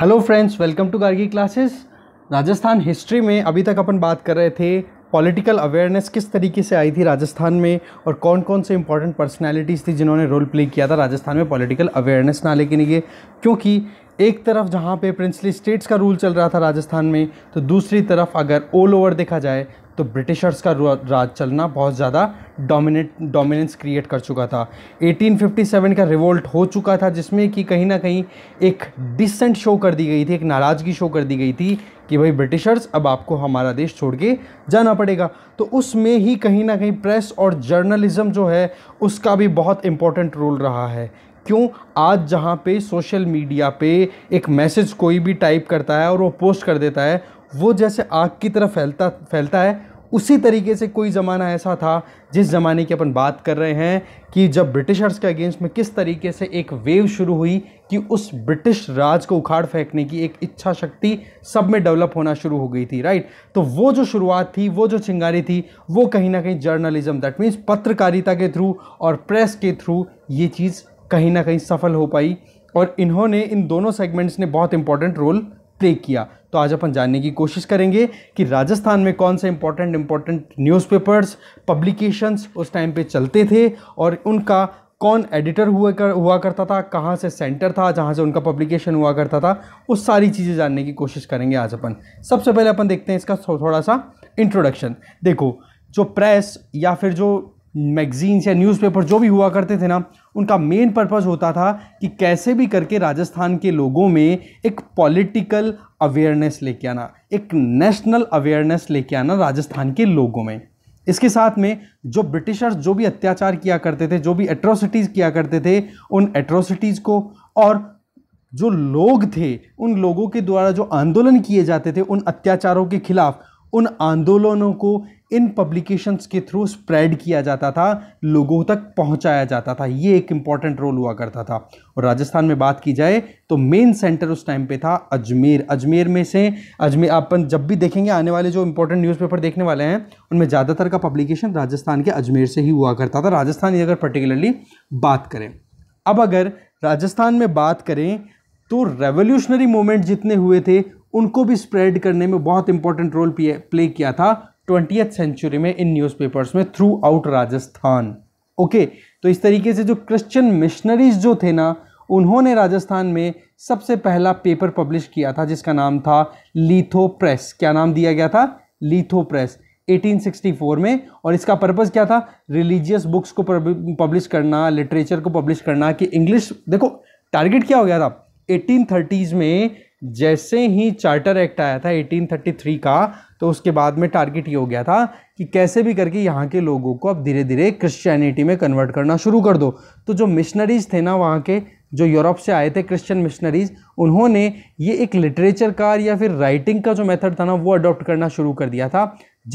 hello friends welcome to Gargi classes Rajasthan history में अभी तक अपन बात कर रहे थे पॉलिटिकल अवेयरनेस किस तरीके से आई थी राजस्थान में और कौन कौन से इंपॉर्टेंट पर्सनालिटीज़ थी जिन्होंने रोल प्ले किया था राजस्थान में पॉलिटिकल अवेयरनेस ना लेकिन ये क्योंकि एक तरफ जहाँ पे प्रिंसली स्टेट्स का रूल चल रहा था राजस्थान में तो दूसरी तरफ अगर ऑल ओवर देखा जाए तो ब्रिटिशर्स का राज चलना बहुत ज़्यादा डोमिनेट डोमिनेंस क्रिएट कर चुका था 1857 का रिवोल्ट हो चुका था जिसमें कि कहीं ना कहीं एक डिसेंट शो कर दी गई थी एक नाराज़गी शो कर दी गई थी कि भाई ब्रिटिशर्स अब आपको हमारा देश छोड़ के जाना पड़ेगा तो उसमें ही कहीं ना कहीं प्रेस और जर्नलिज़म जो है उसका भी बहुत इम्पोर्टेंट रोल रहा है क्यों आज जहाँ पे सोशल मीडिया पे एक मैसेज कोई भी टाइप करता है और वो पोस्ट कर देता है वो जैसे आग की तरह फैलता फैलता है उसी तरीके से कोई ज़माना ऐसा था जिस ज़माने की अपन बात कर रहे हैं कि जब ब्रिटिशर्स के अगेंस्ट में किस तरीके से एक वेव शुरू हुई कि उस ब्रिटिश राज को उखाड़ फेंकने की एक इच्छा शक्ति सब में डेवलप होना शुरू हो गई थी राइट तो वो जो शुरुआत थी वो जो चिंगारी थी वो कहीं ना कहीं जर्नलिज्म दैट मीन्स पत्रकारिता के थ्रू और प्रेस के थ्रू ये चीज़ कहीं ना कहीं सफल हो पाई और इन्होंने इन दोनों सेगमेंट्स ने बहुत इंपॉर्टेंट रोल प्ले किया तो आज अपन जानने की कोशिश करेंगे कि राजस्थान में कौन से इंपॉर्टेंट इंपॉर्टेंट न्यूज़पेपर्स पब्लिकेशंस उस टाइम पे चलते थे और उनका कौन एडिटर हुआ कर हुआ करता था कहाँ से सेंटर था जहाँ से उनका पब्लिकेशन हुआ करता था उस सारी चीज़ें जानने की कोशिश करेंगे आज अपन सबसे पहले अपन देखते हैं इसका थोड़ा सा इंट्रोडक्शन देखो जो प्रेस या फिर जो मैगजीन्स या न्यूज़पेपर जो भी हुआ करते थे ना उनका मेन पर्पस होता था कि कैसे भी करके राजस्थान के लोगों में एक पॉलिटिकल अवेयरनेस लेके आना एक नेशनल अवेयरनेस लेके आना राजस्थान के लोगों में इसके साथ में जो ब्रिटिशर्स जो भी अत्याचार किया करते थे जो भी एट्रोसिटीज़ किया करते थे उन एट्रोसिटीज़ को और जो लोग थे उन लोगों के द्वारा जो आंदोलन किए जाते थे उन अत्याचारों के खिलाफ उन आंदोलनों को इन पब्लिकेशंस के थ्रू स्प्रेड किया जाता था लोगों तक पहुंचाया जाता था ये एक इम्पॉर्टेंट रोल हुआ करता था और राजस्थान में बात की जाए तो मेन सेंटर उस टाइम पे था अजमेर अजमेर में से अजमेर अपन जब भी देखेंगे आने वाले जो इंपॉर्टेंट न्यूज़पेपर देखने वाले हैं उनमें ज़्यादातर का पब्लिकेशन राजस्थान के अजमेर से ही हुआ करता था राजस्थान की अगर पर्टिकुलरली बात करें अब अगर राजस्थान में बात करें तो रेवोल्यूशनरी मोमेंट जितने हुए थे उनको भी स्प्रेड करने में बहुत इंपॉर्टेंट रोल प्ले किया था ट्वेंटी सेंचुरी में इन न्यूज़पेपर्स में थ्रू आउट राजस्थान ओके तो इस तरीके से जो क्रिश्चियन मिशनरीज जो थे ना उन्होंने राजस्थान में सबसे पहला पेपर पब्लिश किया था जिसका नाम था लीथो प्रेस क्या नाम दिया गया था लीथो प्रेस 1864 में और इसका पर्पज़ क्या था रिलीजियस बुक्स को पब्लिश करना लिटरेचर को पब्लिश करना कि इंग्लिश देखो टारगेट क्या हो गया था 1830s में जैसे ही चार्टर एक्ट आया था 1833 का तो उसके बाद में टारगेट ये हो गया था कि कैसे भी करके यहाँ के लोगों को अब धीरे धीरे क्रिश्चियनिटी में कन्वर्ट करना शुरू कर दो तो जो मिशनरीज थे ना वहाँ के जो यूरोप से आए थे क्रिश्चियन मिशनरीज उन्होंने ये एक लिटरेचर का या फिर राइटिंग का जो मेथड था ना वो अडॉप्ट करना शुरू कर दिया था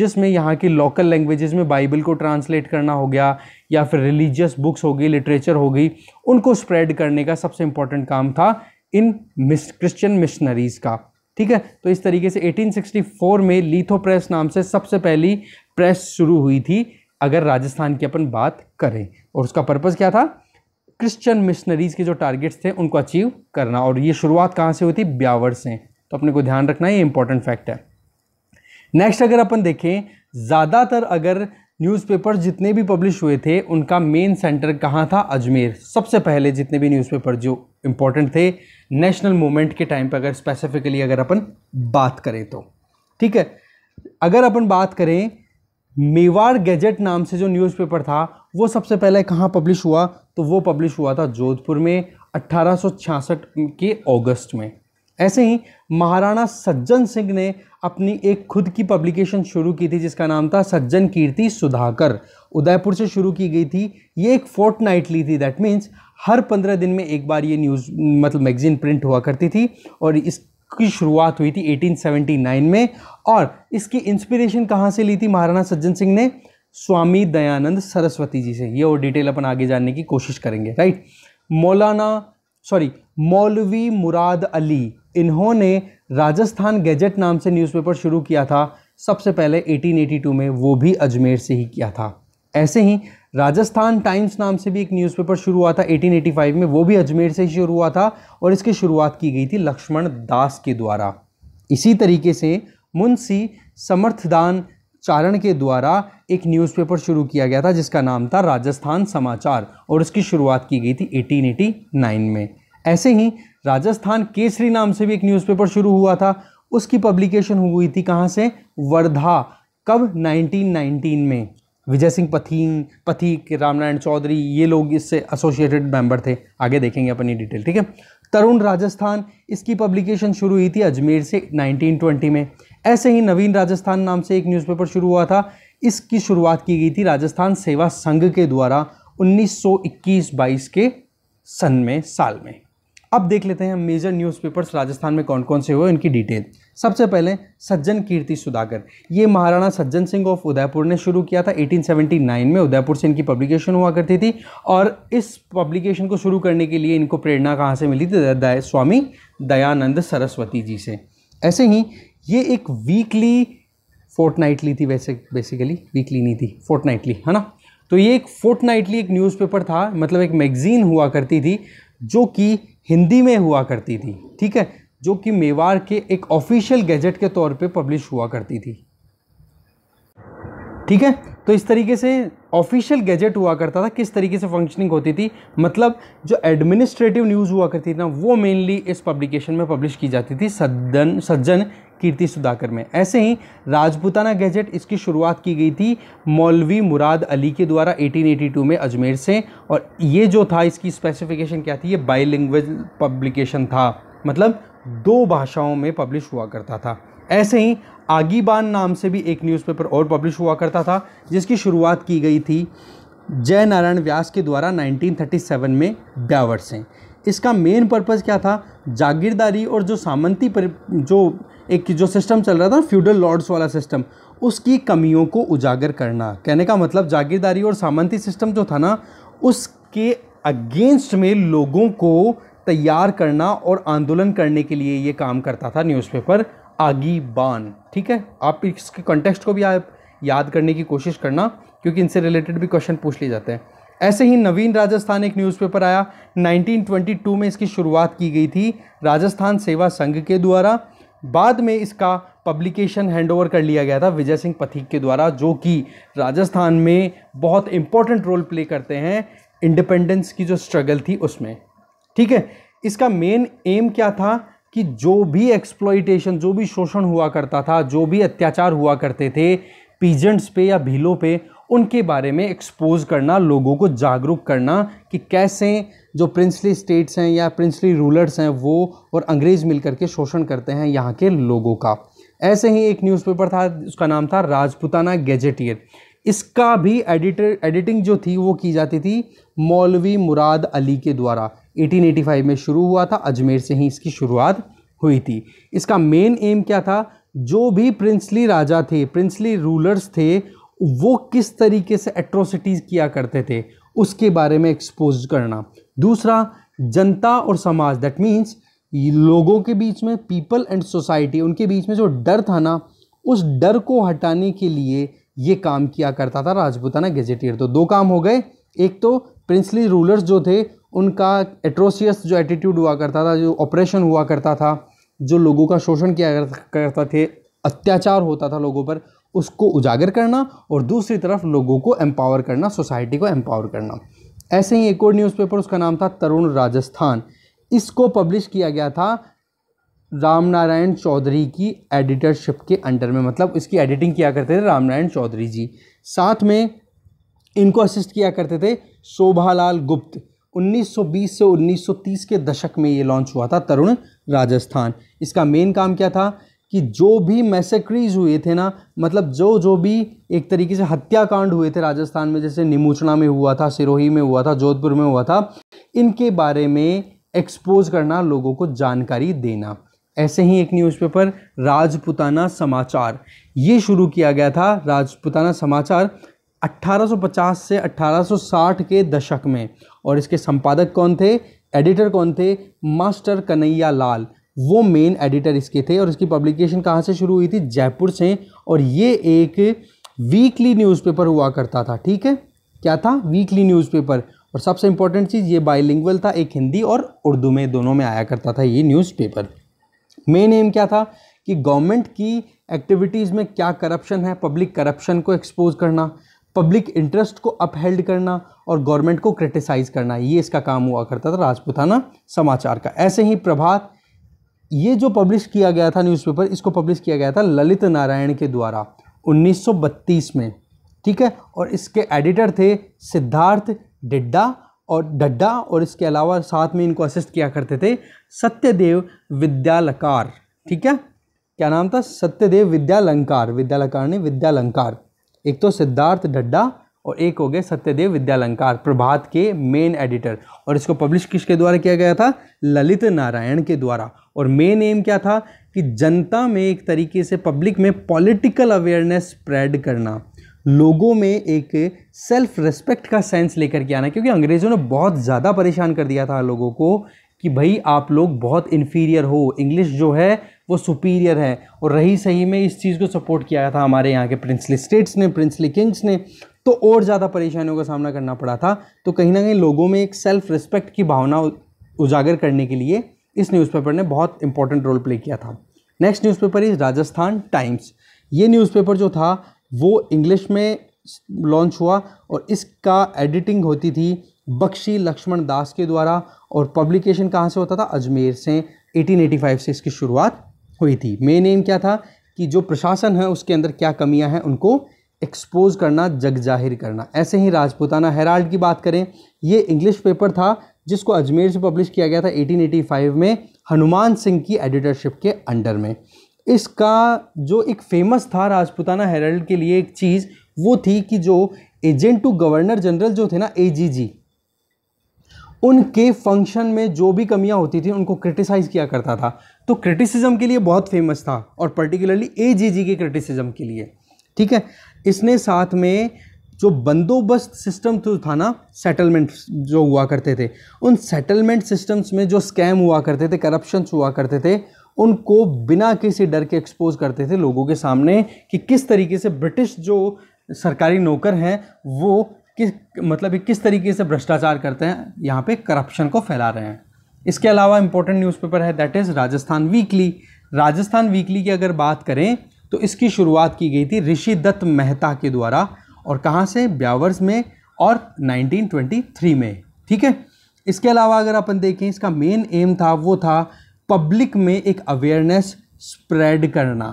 जिसमें यहाँ की लोकल लैंग्वेजेस में बाइबल को ट्रांसलेट करना हो गया या फिर रिलीजियस बुक्स हो गई लिटरेचर हो गई उनको स्प्रेड करने का सबसे इम्पॉर्टेंट काम था इन मिस क्रिश्चियन मिशनरीज़ का ठीक है तो इस तरीके से 1864 में लीथो प्रेस नाम से सबसे पहली प्रेस शुरू हुई थी अगर राजस्थान की अपन बात करें और उसका पर्पज़ क्या था क्रिश्चियन मिशनरीज़ के जो टारगेट्स थे उनको अचीव करना और ये शुरुआत कहाँ से हुई थी ब्यावर से तो अपने को ध्यान रखना ये इंपॉर्टेंट फैक्ट है नेक्स्ट अगर अपन देखें ज़्यादातर अगर न्यूज़पेपर जितने भी पब्लिश हुए थे उनका मेन सेंटर कहाँ था अजमेर सबसे पहले जितने भी न्यूज़पेपर जो इम्पोर्टेंट थे नेशनल मूवमेंट के टाइम पर अगर स्पेसिफिकली अगर अपन बात करें तो ठीक है अगर अपन बात करें मेवाड़ गैजेट नाम से जो न्यूज़पेपर था वो सबसे पहले कहाँ पब्लिश हुआ तो वो पब्लिश हुआ था जोधपुर में अट्ठारह के अगस्त में ऐसे ही महाराणा सज्जन सिंह ने अपनी एक खुद की पब्लिकेशन शुरू की थी जिसका नाम था सज्जन कीर्ति सुधाकर उदयपुर से शुरू की गई थी ये एक फोर्ट नाइटली थी दैट मीन्स हर पंद्रह दिन में एक बार ये न्यूज़ मतलब मैगज़ीन प्रिंट हुआ करती थी और इसकी शुरुआत हुई थी 1879 में और इसकी इंस्पिरेशन कहाँ से ली थी महाराणा सज्जन सिंह ने स्वामी दयानंद सरस्वती जी से ये और डिटेल अपन आगे जानने की कोशिश करेंगे राइट मौलाना सॉरी मौलवी मुराद अली इन्होंने राजस्थान गैजेट नाम से न्यूज़पेपर शुरू किया था सबसे पहले 1882 में वो भी अजमेर से ही किया था ऐसे ही राजस्थान टाइम्स नाम से भी एक न्यूज़पेपर शुरू हुआ था 1885 में वो भी अजमेर से ही शुरू हुआ था और इसकी शुरुआत की गई थी लक्ष्मण दास के द्वारा इसी तरीके से मुंशी समर्थदान चारण के द्वारा एक न्यूज़पेपर शुरू किया गया था जिसका नाम था राजस्थान समाचार और इसकी शुरुआत की गई थी 1889 में ऐसे ही राजस्थान केसरी नाम से भी एक न्यूज़पेपर शुरू हुआ था उसकी पब्लिकेशन हुई थी कहाँ से वर्धा कब 1919 में विजय सिंह पथीन पथिक रामनारायण चौधरी ये लोग इससे एसोसिएटेड मेंबर थे आगे देखेंगे अपनी डिटेल ठीक है तरुण राजस्थान इसकी पब्लिकेशन शुरू हुई थी अजमेर से 1920 में ऐसे ही नवीन राजस्थान नाम से एक न्यूज़पेपर शुरू हुआ था इसकी शुरुआत की गई थी राजस्थान सेवा संघ के द्वारा 1921-22 के सन में साल में अब देख लेते हैं मेजर न्यूज़पेपर्स राजस्थान में कौन कौन से हुए इनकी डिटेल सबसे पहले सज्जन कीर्ति सुधाकर ये महाराणा सज्जन सिंह ऑफ उदयपुर ने शुरू किया था 1879 में उदयपुर से इनकी पब्लिकेशन हुआ करती थी और इस पब्लिकेशन को शुरू करने के लिए इनको प्रेरणा कहाँ से मिली थी दया स्वामी दयानंद सरस्वती जी से ऐसे ही ये एक वीकली फोर्टनाइटली थी वैसे बेसिकली वीकली नहीं थी फोर्टनाइटली है ना तो ये एक फोर्टनाइटली एक न्यूज़पेपर था मतलब एक मैगज़ीन हुआ करती थी जो कि हिंदी में हुआ करती थी ठीक है जो कि मेवाड़ के एक ऑफिशियल गैजेट के तौर पे पब्लिश हुआ करती थी ठीक है तो इस तरीके से ऑफिशियल गैजेट हुआ करता था किस तरीके से फंक्शनिंग होती थी मतलब जो एडमिनिस्ट्रेटिव न्यूज़ हुआ करती थी ना वो मेनली इस पब्लिकेशन में पब्लिश की जाती थी सदन सज्जन कीर्ति सुधाकर में ऐसे ही राजपूताना गैजेट इसकी शुरुआत की गई थी मौलवी मुराद अली के द्वारा 1882 में अजमेर से और ये जो था इसकी स्पेसिफिकेशन क्या थी ये बाई पब्लिकेशन था मतलब दो भाषाओं में पब्लिश हुआ करता था ऐसे ही आगीबान नाम से भी एक न्यूज़पेपर और पब्लिश हुआ करता था जिसकी शुरुआत की गई थी जय नारायण व्यास के द्वारा 1937 में ब्यावर से इसका मेन पर्पज़ क्या था जागीरदारी और जो सामंती पर जो एक जो सिस्टम चल रहा था फ्यूडल लॉर्ड्स वाला सिस्टम उसकी कमियों को उजागर करना कहने का मतलब जागीरदारी और सामंती सिस्टम जो था ना उसके अगेंस्ट में लोगों को तैयार करना और आंदोलन करने के लिए ये काम करता था न्यूज़पेपर आगी बान ठीक है आप इसके कॉन्टेक्स्ट को भी आप याद करने की कोशिश करना क्योंकि इनसे रिलेटेड भी क्वेश्चन पूछ लिए जाते हैं ऐसे ही नवीन राजस्थान एक न्यूज़पेपर आया 1922 में इसकी शुरुआत की गई थी राजस्थान सेवा संघ के द्वारा बाद में इसका पब्लिकेशन हैंडओवर कर लिया गया था विजय सिंह पथिक के द्वारा जो कि राजस्थान में बहुत इम्पोर्टेंट रोल प्ले करते हैं इंडिपेंडेंस की जो स्ट्रगल थी उसमें ठीक है इसका मेन एम क्या था कि जो भी एक्सप्लॉयटेशन जो भी शोषण हुआ करता था जो भी अत्याचार हुआ करते थे पीजेंट्स पे या भीलों पे उनके बारे में एक्सपोज करना लोगों को जागरूक करना कि कैसे जो प्रिंसली स्टेट्स हैं या प्रिंसली रूलर्स हैं वो और अंग्रेज़ मिल के शोषण करते हैं यहाँ के लोगों का ऐसे ही एक न्यूज़पेपर था उसका नाम था राजपुताना गैजेटियर इसका भी एडिटर एडिटिंग जो थी वो की जाती थी मौलवी मुराद अली के द्वारा 1885 में शुरू हुआ था अजमेर से ही इसकी शुरुआत हुई थी इसका मेन एम क्या था जो भी प्रिंसली राजा थे प्रिंसली रूलर्स थे वो किस तरीके से एट्रोसिटीज़ किया करते थे उसके बारे में एक्सपोज करना दूसरा जनता और समाज दैट मीन्स लोगों के बीच में पीपल एंड सोसाइटी उनके बीच में जो डर था ना उस डर को हटाने के लिए ये काम किया करता था राजपूताना गेजेटियर तो दो काम हो गए एक तो प्रिंसली रूलर्स जो थे उनका एट्रोसियस जो एटीट्यूड हुआ करता था जो ऑपरेशन हुआ करता था जो लोगों का शोषण किया करता थे अत्याचार होता था लोगों पर उसको उजागर करना और दूसरी तरफ लोगों को एम्पावर करना सोसाइटी को एम्पावर करना ऐसे ही एक और न्यूज़पेपर उसका नाम था तरुण राजस्थान इसको पब्लिश किया गया था रामनारायण चौधरी की एडिटरशिप के अंडर में मतलब इसकी एडिटिंग किया करते थे रामनारायण चौधरी जी साथ में इनको असिस्ट किया करते थे शोभालाल गुप्त 1920 से 1930 के दशक में ये लॉन्च हुआ था तरुण राजस्थान इसका मेन काम क्या था कि जो भी मैसेक्रीज हुए थे ना मतलब जो जो भी एक तरीके से हत्याकांड हुए थे राजस्थान में जैसे निमूचना में हुआ था सिरोही में हुआ था जोधपुर में हुआ था इनके बारे में एक्सपोज करना लोगों को जानकारी देना ऐसे ही एक न्यूज़पेपर राजपुताना समाचार ये शुरू किया गया था राजपुताना समाचार 1850 से 1860 के दशक में और इसके संपादक कौन थे एडिटर कौन थे मास्टर कन्हैया लाल वो मेन एडिटर इसके थे और इसकी पब्लिकेशन कहाँ से शुरू हुई थी जयपुर से और ये एक वीकली न्यूज़पेपर हुआ करता था ठीक है क्या था वीकली न्यूज़पेपर और सबसे इंपॉर्टेंट चीज़ ये बाइलिंगुअल था एक हिंदी और उर्दू में दोनों में आया करता था ये न्यूज़पेपर मेन एम क्या था कि गवर्नमेंट की एक्टिविटीज़ में क्या करप्शन है पब्लिक करप्शन को एक्सपोज करना पब्लिक इंटरेस्ट को अपहेल्ड करना और गवर्नमेंट को क्रिटिसाइज़ करना ये इसका काम हुआ करता था राजपुताना समाचार का ऐसे ही प्रभात ये जो पब्लिश किया गया था न्यूज़पेपर इसको पब्लिश किया गया था ललित नारायण के द्वारा 1932 में ठीक है और इसके एडिटर थे सिद्धार्थ डिड्डा और डड्डा और इसके अलावा साथ में इनको असिस्ट किया करते थे सत्यदेव विद्यालकार ठीक है क्या नाम था सत्यदेव विद्यालंकार विद्यालकार ने विद्यालंकार एक तो सिद्धार्थ डड्डा और एक हो गए सत्यदेव विद्यालंकार प्रभात के मेन एडिटर और इसको पब्लिश किसके द्वारा किया गया था ललित नारायण के द्वारा और मेन एम क्या था कि जनता में एक तरीके से पब्लिक में पॉलिटिकल अवेयरनेस स्प्रेड करना लोगों में एक सेल्फ रिस्पेक्ट का सेंस लेकर के आना क्योंकि अंग्रेज़ों ने बहुत ज़्यादा परेशान कर दिया था लोगों को कि भाई आप लोग बहुत इन्फीरियर हो इंग्लिश जो है वो सुपीरियर है और रही सही में इस चीज़ को सपोर्ट किया था हमारे यहाँ के प्रिंसली स्टेट्स ने प्रिंसली किंग्स ने तो और ज़्यादा परेशानियों का सामना करना पड़ा था तो कहीं ना कहीं लोगों में एक सेल्फ रिस्पेक्ट की भावना उजागर करने के लिए इस न्यूज़पेपर ने बहुत इंपॉर्टेंट रोल प्ले किया था next newspaper is Rajasthan times ये न्यूज़पेपर जो था वो इंग्लिश में लॉन्च हुआ और इसका एडिटिंग होती थी बख्शी लक्ष्मण दास के द्वारा और पब्लिकेशन कहाँ से होता था अजमेर से 1885 से इसकी शुरुआत हुई थी मेन एम क्या था कि जो प्रशासन है उसके अंदर क्या कमियां हैं उनको एक्सपोज करना जग जाहिर करना ऐसे ही राजपूताना हेराल्ड की बात करें ये इंग्लिश पेपर था जिसको अजमेर से पब्लिश किया गया था 1885 में हनुमान सिंह की एडिटरशिप के अंडर में इसका जो एक फेमस था राजपूताना हेराल्ड के लिए एक चीज़ वो थी कि जो एजेंट टू गवर्नर जनरल जो थे ना ए उनके फंक्शन में जो भी कमियां होती थी उनको क्रिटिसाइज़ किया करता था तो क्रिटिसिज्म के लिए बहुत फेमस था और पर्टिकुलरली एजीजी के क्रिटिसिज्म के लिए ठीक है इसने साथ में जो बंदोबस्त सिस्टम तो था ना सेटलमेंट जो हुआ करते थे उन सेटलमेंट सिस्टम्स में जो स्कैम हुआ करते थे करप्शन हुआ करते थे उनको बिना किसी डर के एक्सपोज करते थे लोगों के सामने कि किस तरीके से ब्रिटिश जो सरकारी नौकर हैं वो किस मतलब किस तरीके से भ्रष्टाचार करते हैं यहाँ पे करप्शन को फैला रहे हैं इसके अलावा इम्पोर्टेंट न्यूज़पेपर है that is Rajasthan weekly Rajasthan weekly की अगर बात करें तो इसकी शुरुआत की गई थी ऋषि दत्त मेहता के द्वारा और कहाँ से ब्यावर्स में और 1923 में ठीक है इसके अलावा अगर अपन देखें इसका मेन एम था वो था पब्लिक में एक अवेयरनेस स्प्रेड करना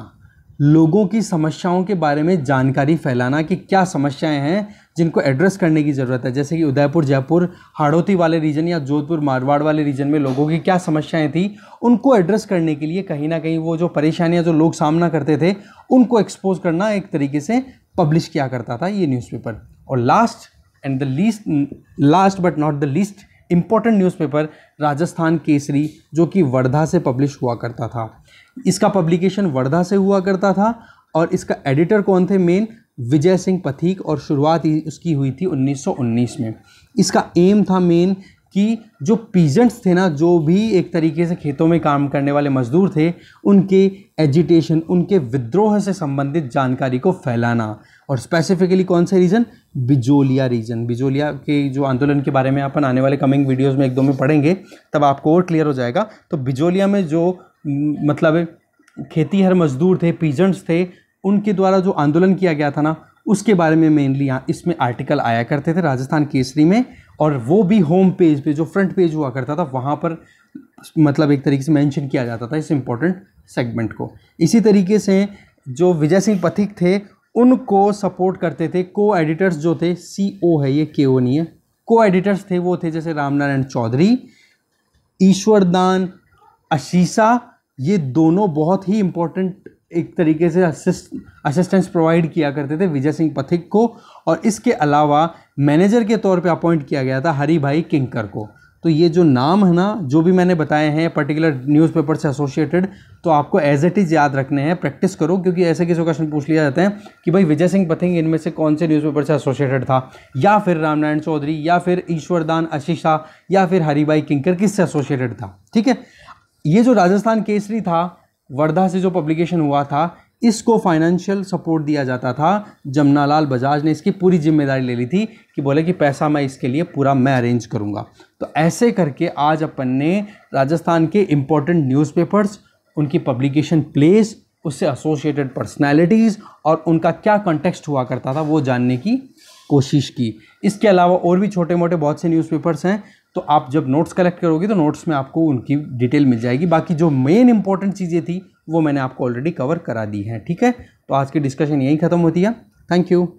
लोगों की समस्याओं के बारे में जानकारी फैलाना कि क्या समस्याएं हैं जिनको एड्रेस करने की ज़रूरत है जैसे कि उदयपुर जयपुर हाड़ौती वाले रीजन या जोधपुर मारवाड़ वाले रीजन में लोगों की क्या समस्याएं थी उनको एड्रेस करने के लिए कहीं ना कहीं वो जो परेशानियां जो लोग सामना करते थे उनको एक्सपोज करना एक तरीके से पब्लिश किया करता था ये न्यूज़पेपर और last and the least last but not the least important newspaper Rajasthan Kesari जो कि वर्धा से पब्लिश हुआ करता था इसका पब्लिकेशन वर्धा से हुआ करता था और इसका एडिटर कौन थे मेन विजय सिंह पथिक और शुरुआत उसकी हुई थी 1919 में इसका एम था मेन कि जो पीजेंट्स थे ना जो भी एक तरीके से खेतों में काम करने वाले मज़दूर थे उनके एजिटेशन उनके विद्रोह से संबंधित जानकारी को फैलाना और स्पेसिफिकली कौन से रीजन बिजोलिया रीजन बिजोलिया के जो आंदोलन के बारे में अपन आने वाले कमिंग वीडियोस में एक दो में पढ़ेंगे तब आपको और क्लियर हो जाएगा तो बिजोलिया में जो मतलब खेती हर मजदूर थे पीजेंट्स थे उनके द्वारा जो आंदोलन किया गया था ना उसके बारे में मेनली यहाँ इसमें आर्टिकल आया करते थे राजस्थान केसरी में और वो भी होम पेज पे जो फ्रंट पेज हुआ करता था वहाँ पर मतलब एक तरीके से मेंशन किया जाता था इस इम्पोर्टेंट सेगमेंट को इसी तरीके से जो विजय सिंह पथिक थे उनको सपोर्ट करते थे को एडिटर्स जो थे सी ओ है ये के ओ नहीं है को एडिटर्स थे वो थे जैसे रामनारायण चौधरी ईश्वरदान अशीसा ये दोनों बहुत ही इम्पोर्टेंट एक तरीके से असिस्ट असिस्टेंस प्रोवाइड किया करते थे विजय सिंह पथिक को और इसके अलावा मैनेजर के तौर पे अपॉइंट किया गया था हरी भाई किंकर को तो ये जो नाम है ना जो भी मैंने बताए हैं पर्टिकुलर न्यूज़पेपर से एसोसिएटेड तो आपको एज इट इज़ याद रखने हैं प्रैक्टिस करो क्योंकि ऐसे किसी क्वेश्चन पूछ लिया जाते हैं कि भाई विजय सिंह पथिंग इनमें से कौन से न्यूज़पेपर से एसोसिएटेड था या फिर रामनारायण चौधरी या फिर ईश्वरदान अशीषा या फिर हरी भाई किंकर से एसोसिएटेड था ठीक है ये जो राजस्थान केसरी था वर्धा से जो पब्लिकेशन हुआ था इसको फाइनेंशियल सपोर्ट दिया जाता था जमनालाल बजाज ने इसकी पूरी जिम्मेदारी ले ली थी कि बोले कि पैसा मैं इसके लिए पूरा मैं अरेंज करूँगा तो ऐसे करके आज अपन ने राजस्थान के इम्पोर्टेंट न्यूज़पेपर्स उनकी पब्लिकेशन प्लेस उससे एसोसिएटेड पर्सनैलिटीज़ और उनका क्या कंटेक्स्ट हुआ करता था वो जानने की कोशिश की इसके अलावा और भी छोटे मोटे बहुत से न्यूज़पेपर्स हैं तो आप जब नोट्स कलेक्ट करोगे तो नोट्स में आपको उनकी डिटेल मिल जाएगी बाकी जो मेन इंपॉर्टेंट चीज़ें थी वो मैंने आपको ऑलरेडी कवर करा दी हैं ठीक है तो आज की डिस्कशन यहीं ख़त्म होती है थैंक यू